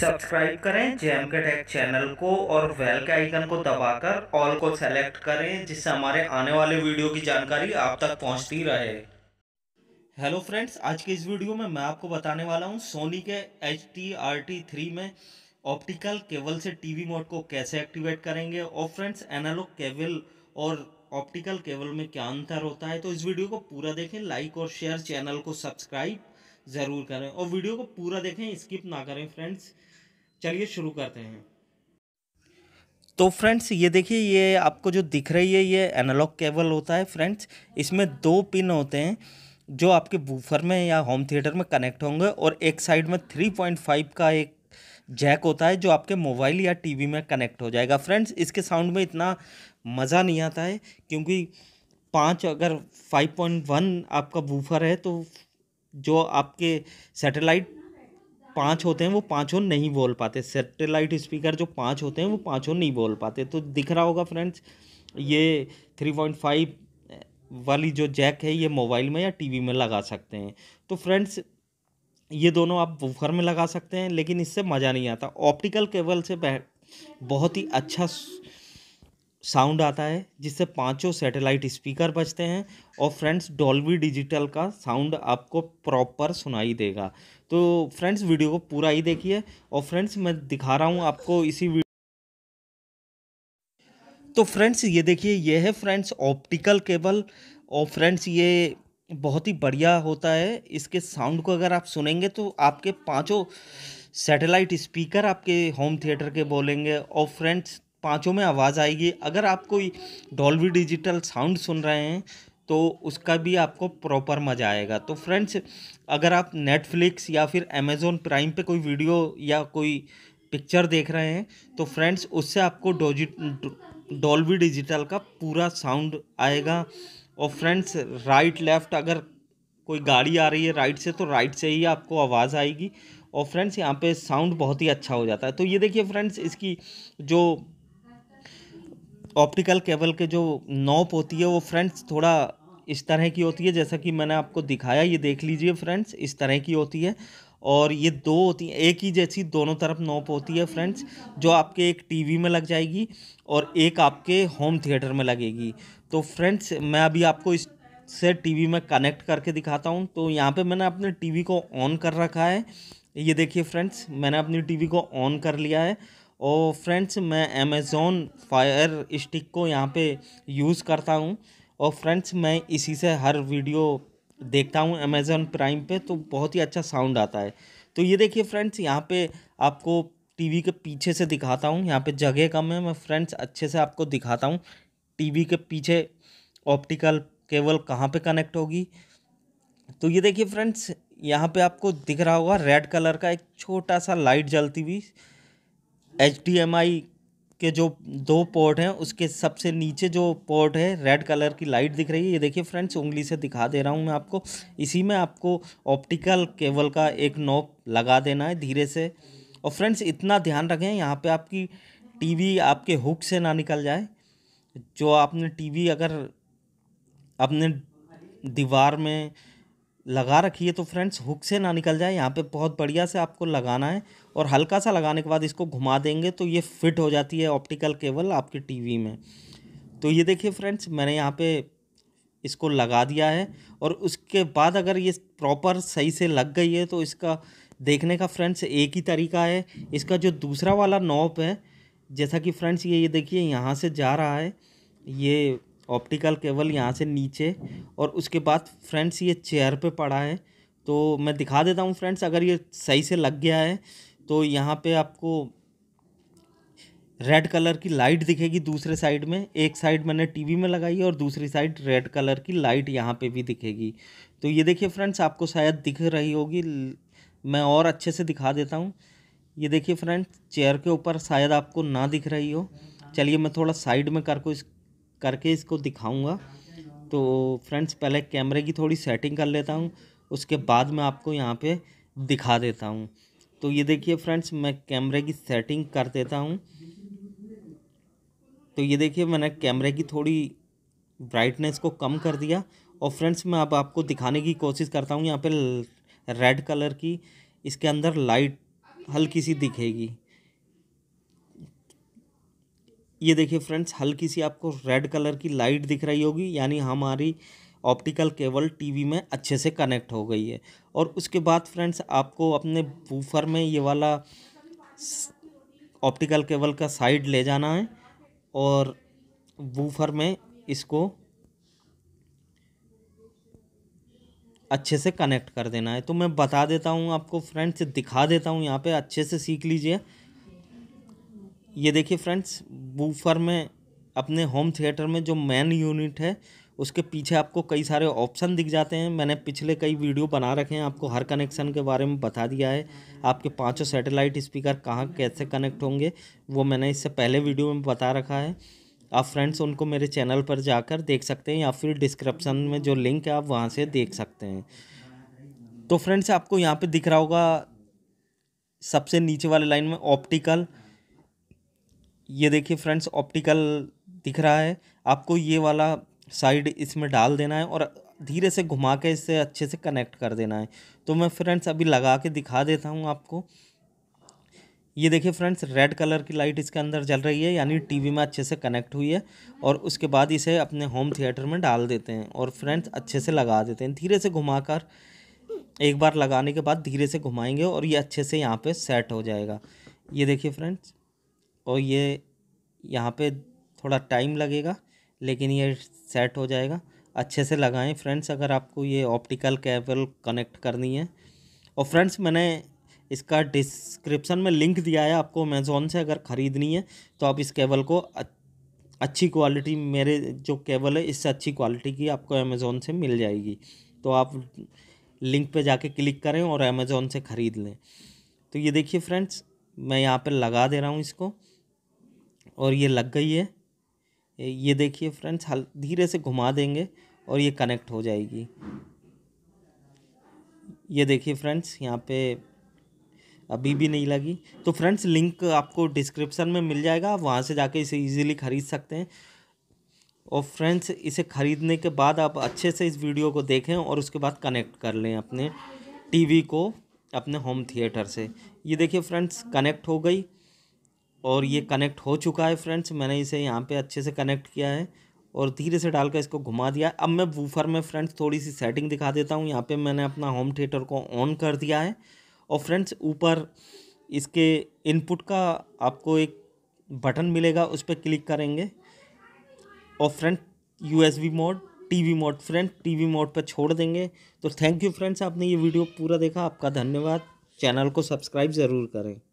subscribe करें M के take channel को और वेल के आइकन को दबाकर ऑल को सेलेक्ट करें जिससे हमारे आने वाले वीडियो की जानकारी आप तक पहुंचती रहे हेलो फ्रेंड्स आज के इस वीडियो में मैं आपको बताने वाला हूं सोनी के H T R T three में ऑप्टिकल केबल से टीवी मोड को कैसे एक्टिवेट करेंगे और फ्रेंड्स एनालॉग केबल और ऑप्टिकल केबल में क्या अंतर होता है तो इस वीडियो को पूरा देखें लाइक और शेयर चैनल को सब्सक्राइब ज़रूर करें और वीडियो को पूरा देखें स्किप ना करें फ्रेंड्स चलिए शुरू करते हैं तो फ्रेंड्स ये देखिए ये आपको जो दिख रही है ये एनालॉग केबल होता है फ्रेंड्स इसमें दो पिन होते हैं जो आपके वूफर में या होम थिएटर में कनेक्ट होंगे और एक साइड में थ्री पॉइंट फाइव का एक जैक होता है जो आपके मोबाइल या टीवी में कनेक्ट हो जाएगा फ्रेंड्स इसके साउंड में इतना मज़ा नहीं आता है क्योंकि पाँच अगर फाइव पॉइंट वन आपका वूफर है तो जो आपके सैटेलाइट पाँच होते हैं वो पाँचों नहीं बोल पाते सैटेलाइट स्पीकर जो पाँच होते हैं वो पाँचों नहीं बोल पाते तो दिख रहा होगा फ्रेंड्स ये थ्री पॉइंट फाइव वाली जो जैक है ये मोबाइल में या टीवी में लगा सकते हैं तो फ्रेंड्स ये दोनों आप वूफर में लगा सकते हैं लेकिन इससे मज़ा नहीं आता ऑप्टिकल केबल से बहुत ही अच्छा साउंड आता है जिससे पांचों सैटेलाइट स्पीकर बजते हैं और फ्रेंड्स डॉल्बी डिजिटल का साउंड आपको प्रॉपर सुनाई देगा तो फ्रेंड्स वीडियो को पूरा ही देखिए और फ्रेंड्स मैं दिखा रहा हूँ आपको इसी तो फ्रेंड्स ये देखिए ये है फ्रेंड्स ऑप्टिकल केबल और फ्रेंड्स ये बहुत ही बढ़िया होता है इसके साउंड को अगर आप सुनेंगे तो आपके पांचों सैटेलाइट स्पीकर आपके होम थिएटर के बोलेंगे और फ्रेंड्स पाँचों में आवाज़ आएगी अगर आप कोई डॉल्वी डिजिटल साउंड सुन रहे हैं तो उसका भी आपको प्रॉपर मज़ा आएगा तो फ्रेंड्स अगर आप नेटफ्लिक्स या फिर अमेज़ोन प्राइम पे कोई वीडियो या कोई पिक्चर देख रहे हैं तो फ्रेंड्स उससे आपको डोजि डॉल्बी डिजिटल का पूरा साउंड आएगा और फ्रेंड्स राइट लेफ़्ट अगर कोई गाड़ी आ रही है राइट से तो राइट से ही आपको आवाज़ आएगी और फ्रेंड्स यहाँ पे साउंड बहुत ही अच्छा हो जाता है तो ये देखिए फ्रेंड्स इसकी जो ऑप्टिकल केबल के जो नोप होती है वो फ्रेंड्स थोड़ा इस तरह की होती है जैसा कि मैंने आपको दिखाया ये देख लीजिए फ्रेंड्स इस तरह की होती है और ये दो होती हैं एक ही जैसी दोनों तरफ नोप होती है फ्रेंड्स जो आपके एक टीवी में लग जाएगी और एक आपके होम थिएटर में लगेगी तो फ्रेंड्स मैं अभी आपको इस से टीवी में कनेक्ट करके दिखाता हूँ तो यहाँ पे मैंने अपने टीवी को ऑन कर रखा है ये देखिए फ्रेंड्स मैंने अपनी टीवी को ऑन कर लिया है और फ्रेंड्स मैं अमेज़ोन फायर स्टिक को यहाँ पे यूज़ करता हूँ और फ्रेंड्स मैं इसी से हर वीडियो देखता हूँ अमेज़ोन प्राइम पे तो बहुत ही अच्छा साउंड आता है तो ये देखिए फ्रेंड्स यहाँ पे आपको टीवी के पीछे से दिखाता हूँ यहाँ पे जगह कम है मैं फ्रेंड्स अच्छे से आपको दिखाता हूँ टी के पीछे ऑप्टिकल केबल कहाँ पर कनेक्ट होगी तो ये देखिए फ्रेंड्स यहाँ पे आपको दिख रहा होगा रेड कलर का एक छोटा सा लाइट जलती हुई एच के जो दो पोर्ट हैं उसके सबसे नीचे जो पोर्ट है रेड कलर की लाइट दिख रही है ये देखिए फ्रेंड्स उंगली से दिखा दे रहा हूँ मैं आपको इसी में आपको ऑप्टिकल केबल का एक नोप लगा देना है धीरे से और फ्रेंड्स इतना ध्यान रखें यहाँ पे आपकी टीवी आपके हुक से ना निकल जाए जो आपने टीवी अगर अपने दीवार में लगा रखी है तो फ्रेंड्स हुक से ना निकल जाए यहाँ पे बहुत बढ़िया से आपको लगाना है और हल्का सा लगाने के बाद इसको घुमा देंगे तो ये फिट हो जाती है ऑप्टिकल केबल आपकी टीवी में तो ये देखिए फ्रेंड्स मैंने यहाँ पे इसको लगा दिया है और उसके बाद अगर ये प्रॉपर सही से लग गई है तो इसका देखने का फ्रेंड्स एक ही तरीका है इसका जो दूसरा वाला नॉब है जैसा कि फ्रेंड्स ये ये देखिए यहाँ से जा रहा है ये ऑप्टिकल केबल यहाँ से नीचे और उसके बाद फ्रेंड्स ये चेयर पे पड़ा है तो मैं दिखा देता हूँ फ्रेंड्स अगर ये सही से लग गया है तो यहाँ पे आपको रेड कलर की लाइट दिखेगी दूसरे साइड में एक साइड मैंने टीवी में लगाई है और दूसरी साइड रेड कलर की लाइट यहाँ पे भी दिखेगी तो ये देखिए फ्रेंड्स आपको शायद दिख रही होगी मैं और अच्छे से दिखा देता हूँ ये देखिए फ्रेंड्स चेयर के ऊपर शायद आपको ना दिख रही हो चलिए मैं थोड़ा साइड में कर को इस करके इसको दिखाऊँगा तो फ्रेंड्स पहले कैमरे की थोड़ी सेटिंग कर लेता हूँ उसके बाद मैं आपको यहाँ पर दिखा देता हूँ तो ये देखिए फ्रेंड्स मैं कैमरे की सेटिंग कर देता हूँ तो ये देखिए मैंने कैमरे की थोड़ी ब्राइटनेस को कम कर दिया और फ्रेंड्स मैं अब आपको दिखाने की कोशिश करता हूँ यहाँ पे रेड कलर की इसके अंदर लाइट हल्की सी दिखेगी ये देखिए फ्रेंड्स हल्की सी आपको रेड कलर की लाइट दिख रही होगी यानी हमारी ऑप्टिकल केबल टीवी में अच्छे से कनेक्ट हो गई है और उसके बाद फ्रेंड्स आपको अपने बूफर में ये वाला ऑप्टिकल केबल का साइड ले जाना है और बूफर में इसको अच्छे से कनेक्ट कर देना है तो मैं बता देता हूँ आपको फ्रेंड्स दिखा देता हूँ यहाँ पे अच्छे से सीख लीजिए ये देखिए फ्रेंड्स बूफर में अपने होम थिएटर में जो मेन यूनिट है उसके पीछे आपको कई सारे ऑप्शन दिख जाते हैं मैंने पिछले कई वीडियो बना रखे हैं आपको हर कनेक्शन के बारे में बता दिया है आपके पांचों सैटेलाइट स्पीकर कहाँ कैसे कनेक्ट होंगे वो मैंने इससे पहले वीडियो में बता रखा है आप फ्रेंड्स उनको मेरे चैनल पर जाकर देख सकते हैं या फिर डिस्क्रिप्शन में जो लिंक है आप वहाँ से देख सकते हैं तो फ्रेंड्स आपको यहाँ पर दिख रहा होगा सबसे नीचे वाले लाइन में ऑप्टिकल ये देखिए फ्रेंड्स ऑप्टिकल दिख रहा है आपको ये वाला साइड इसमें डाल देना है और धीरे से घुमा के इसे अच्छे से कनेक्ट कर देना है तो मैं फ्रेंड्स अभी लगा के दिखा देता हूँ आपको ये देखिए फ्रेंड्स रेड कलर की लाइट इसके अंदर जल रही है यानी टीवी में अच्छे से कनेक्ट हुई है और उसके बाद इसे अपने होम थिएटर में डाल देते हैं और फ्रेंड्स अच्छे से लगा देते हैं धीरे से घुमाकर एक बार लगाने के बाद धीरे से घुमाएंगे और ये अच्छे से यहाँ पे सेट हो जाएगा ये देखिए फ्रेंड्स और ये यहाँ पे थोड़ा टाइम लगेगा लेकिन ये सेट हो जाएगा अच्छे से लगाएं फ्रेंड्स अगर आपको ये ऑप्टिकल केबल कनेक्ट करनी है और फ्रेंड्स मैंने इसका डिस्क्रिप्शन में लिंक दिया है आपको अमेज़ोन से अगर ख़रीदनी है तो आप इस केबल को अच्छी क्वालिटी मेरे जो केबल है इससे अच्छी क्वालिटी की आपको अमेज़ोन से मिल जाएगी तो आप लिंक पे जाके क्लिक करें और अमेज़ोन से ख़रीद लें तो ये देखिए फ्रेंड्स मैं यहाँ पर लगा दे रहा हूँ इसको और ये लग गई है ये देखिए फ्रेंड्स हल धीरे से घुमा देंगे और ये कनेक्ट हो जाएगी ये देखिए फ्रेंड्स यहाँ पे अभी भी नहीं लगी तो फ्रेंड्स लिंक आपको डिस्क्रिप्शन में मिल जाएगा आप वहाँ से जाके इसे इजीली ख़रीद सकते हैं और फ्रेंड्स इसे ख़रीदने के बाद आप अच्छे से इस वीडियो को देखें और उसके बाद कनेक्ट कर लें अपने टीवी को अपने होम थिएटर से ये देखिए फ्रेंड्स कनेक्ट हो गई और ये कनेक्ट हो चुका है फ्रेंड्स मैंने इसे यहाँ पे अच्छे से कनेक्ट किया है और धीरे से डालकर इसको घुमा दिया अब मैं वूफर में फ्रेंड्स थोड़ी सी सेटिंग दिखा देता हूँ यहाँ पे मैंने अपना होम थिएटर को ऑन कर दिया है और फ्रेंड्स ऊपर इसके इनपुट का आपको एक बटन मिलेगा उस पर क्लिक करेंगे और friend U mode TV mode friend TV mode पर छोड़ देंगे तो थैंक यू फ्रेंड्स आपने ये वीडियो पूरा देखा आपका धन्यवाद चैनल को सब्सक्राइब ज़रूर करें